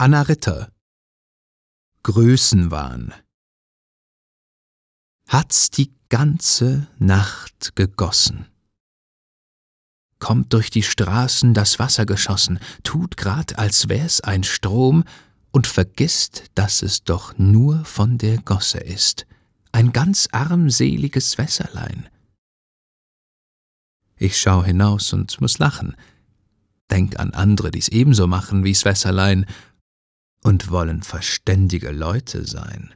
Anna Ritter Größenwahn Hat's die ganze Nacht gegossen. Kommt durch die Straßen das Wasser geschossen, tut grad, als wär's ein Strom, und vergisst, dass es doch nur von der Gosse ist, ein ganz armseliges Wässerlein. Ich schau hinaus und muß lachen, denk an andere, die's ebenso machen wie's Wässerlein, und wollen verständige Leute sein.